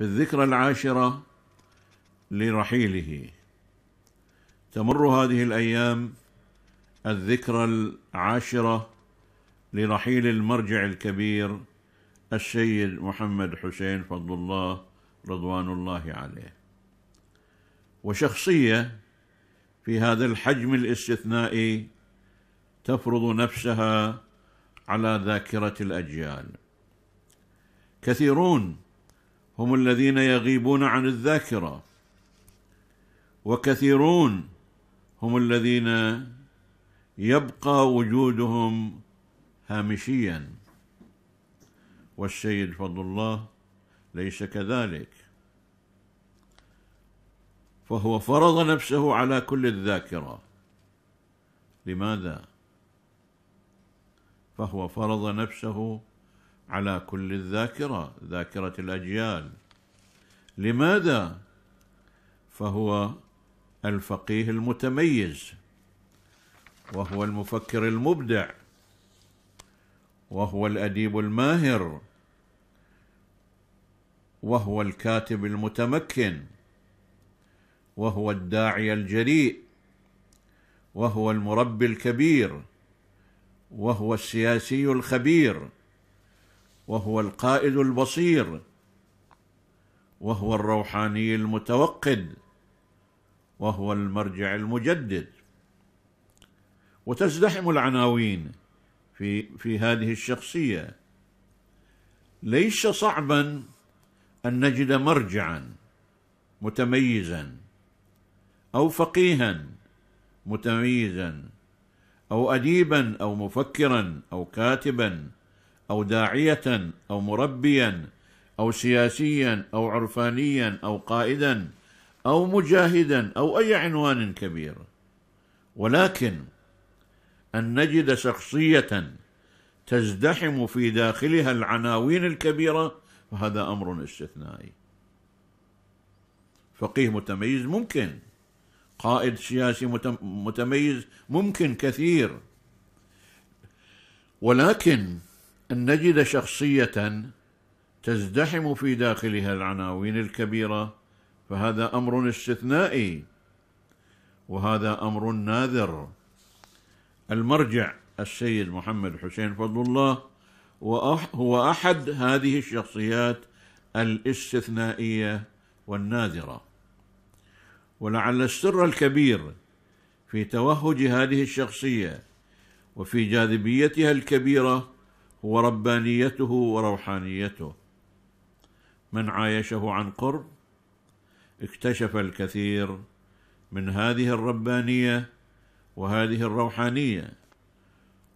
في الذكرى العاشرة لرحيله تمر هذه الأيام الذكرى العاشرة لرحيل المرجع الكبير السيد محمد حسين فضل الله رضوان الله عليه وشخصية في هذا الحجم الاستثنائي تفرض نفسها على ذاكرة الأجيال كثيرون هم الذين يغيبون عن الذاكره وكثيرون هم الذين يبقى وجودهم هامشيا والسيد فضل الله ليس كذلك فهو فرض نفسه على كل الذاكره لماذا فهو فرض نفسه على كل الذاكره ذاكره الاجيال لماذا فهو الفقيه المتميز وهو المفكر المبدع وهو الاديب الماهر وهو الكاتب المتمكن وهو الداعي الجريء وهو المربي الكبير وهو السياسي الخبير وهو القائد البصير وهو الروحاني المتوقد وهو المرجع المجدد وتزدحم العناوين في في هذه الشخصيه ليس صعبا ان نجد مرجعا متميزا او فقيها متميزا او اديبا او مفكرا او كاتبا او داعيه او مربيا او سياسيا او عرفانيا او قائدا او مجاهدا او اي عنوان كبير ولكن ان نجد شخصيه تزدحم في داخلها العناوين الكبيره فهذا امر استثنائي فقيه متميز ممكن قائد سياسي متميز ممكن كثير ولكن أن نجد شخصية تزدحم في داخلها العناوين الكبيرة فهذا أمر استثنائي وهذا أمر نادر المرجع السيد محمد حسين فضل الله هو أحد هذه الشخصيات الاستثنائية والنادرة ولعل السر الكبير في توهج هذه الشخصيه وفي جاذبيتها الكبيره وربانيته وروحانيته من عايشه عن قرب اكتشف الكثير من هذه الربانيه وهذه الروحانيه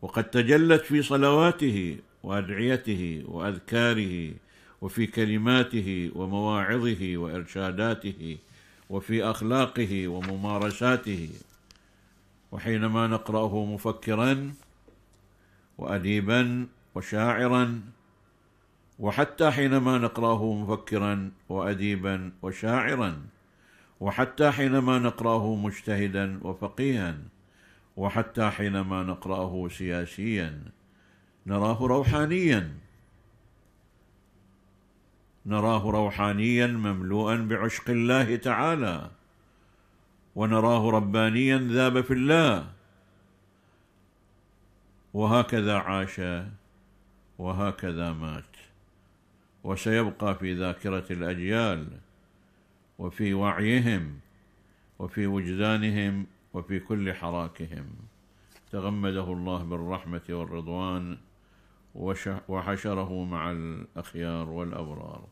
وقد تجلت في صلواته وادعيته واذكاره وفي كلماته ومواعظه وارشاداته وفي اخلاقه وممارساته وحينما نقراه مفكرا واديبا وشاعرا وحتى حينما نقراه مفكرا واديبا وشاعرا وحتى حينما نقراه مجتهدا وفقيها وحتى حينما نقراه سياسيا نراه روحانيا نراه روحانيا مملوءا بعشق الله تعالى ونراه ربانيا ذاب في الله وهكذا عاش وهكذا مات وسيبقى في ذاكره الاجيال وفي وعيهم وفي وجدانهم وفي كل حراكهم تغمده الله بالرحمه والرضوان وحشره مع الاخيار والابرار